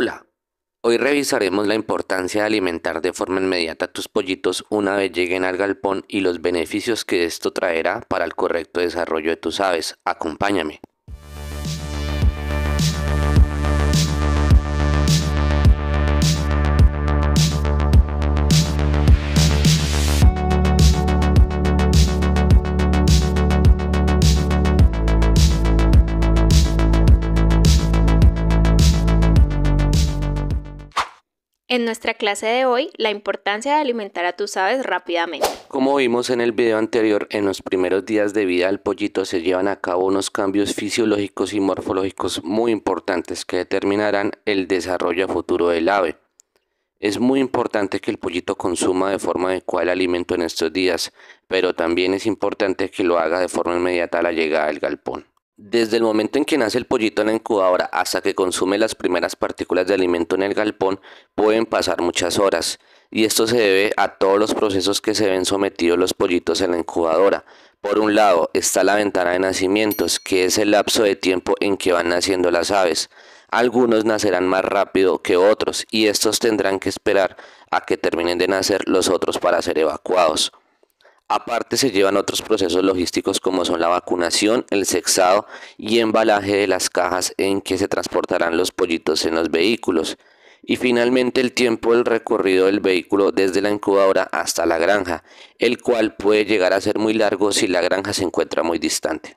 Hola, hoy revisaremos la importancia de alimentar de forma inmediata tus pollitos una vez lleguen al galpón y los beneficios que esto traerá para el correcto desarrollo de tus aves. Acompáñame. En nuestra clase de hoy, la importancia de alimentar a tus aves rápidamente. Como vimos en el video anterior, en los primeros días de vida al pollito se llevan a cabo unos cambios fisiológicos y morfológicos muy importantes que determinarán el desarrollo futuro del ave. Es muy importante que el pollito consuma de forma adecuada el alimento en estos días, pero también es importante que lo haga de forma inmediata a la llegada del galpón. Desde el momento en que nace el pollito en la incubadora hasta que consume las primeras partículas de alimento en el galpón pueden pasar muchas horas y esto se debe a todos los procesos que se ven sometidos los pollitos en la incubadora. Por un lado está la ventana de nacimientos, que es el lapso de tiempo en que van naciendo las aves. Algunos nacerán más rápido que otros y estos tendrán que esperar a que terminen de nacer los otros para ser evacuados. Aparte se llevan otros procesos logísticos como son la vacunación, el sexado y embalaje de las cajas en que se transportarán los pollitos en los vehículos. Y finalmente el tiempo del recorrido del vehículo desde la incubadora hasta la granja, el cual puede llegar a ser muy largo si la granja se encuentra muy distante.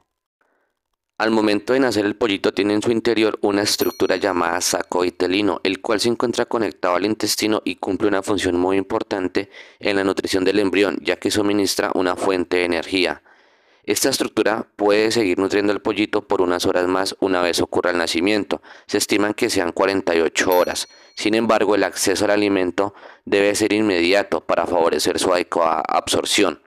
Al momento de nacer el pollito tiene en su interior una estructura llamada saco vitelino, el cual se encuentra conectado al intestino y cumple una función muy importante en la nutrición del embrión, ya que suministra una fuente de energía. Esta estructura puede seguir nutriendo al pollito por unas horas más una vez ocurra el nacimiento. Se estiman que sean 48 horas. Sin embargo, el acceso al alimento debe ser inmediato para favorecer su adecuada absorción.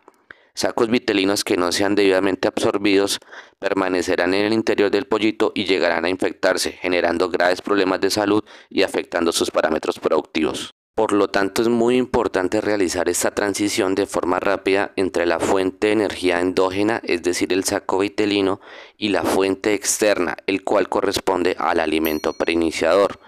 Sacos vitelinos que no sean debidamente absorbidos permanecerán en el interior del pollito y llegarán a infectarse, generando graves problemas de salud y afectando sus parámetros productivos. Por lo tanto, es muy importante realizar esta transición de forma rápida entre la fuente de energía endógena, es decir, el saco vitelino, y la fuente externa, el cual corresponde al alimento preiniciador.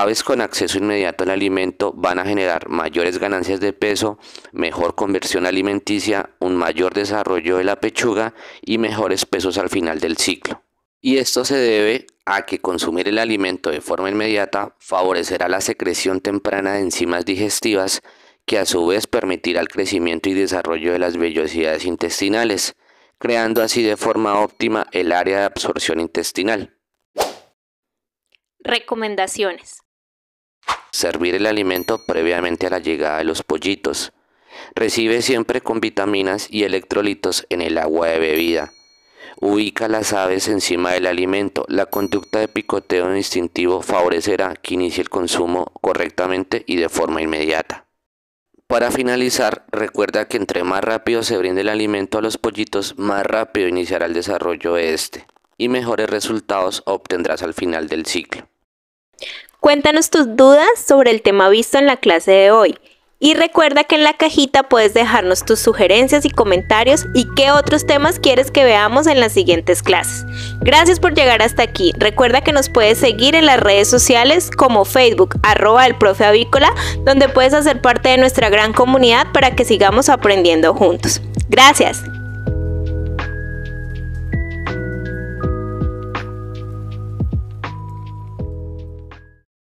Aves con acceso inmediato al alimento van a generar mayores ganancias de peso, mejor conversión alimenticia, un mayor desarrollo de la pechuga y mejores pesos al final del ciclo. Y esto se debe a que consumir el alimento de forma inmediata favorecerá la secreción temprana de enzimas digestivas que a su vez permitirá el crecimiento y desarrollo de las vellosidades intestinales, creando así de forma óptima el área de absorción intestinal. Recomendaciones. Servir el alimento previamente a la llegada de los pollitos. Recibe siempre con vitaminas y electrolitos en el agua de bebida. Ubica las aves encima del alimento. La conducta de picoteo instintivo favorecerá que inicie el consumo correctamente y de forma inmediata. Para finalizar, recuerda que entre más rápido se brinde el alimento a los pollitos, más rápido iniciará el desarrollo de este y mejores resultados obtendrás al final del ciclo. Cuéntanos tus dudas sobre el tema visto en la clase de hoy. Y recuerda que en la cajita puedes dejarnos tus sugerencias y comentarios y qué otros temas quieres que veamos en las siguientes clases. Gracias por llegar hasta aquí. Recuerda que nos puedes seguir en las redes sociales como Facebook, arroba el profe avícola, donde puedes hacer parte de nuestra gran comunidad para que sigamos aprendiendo juntos. Gracias.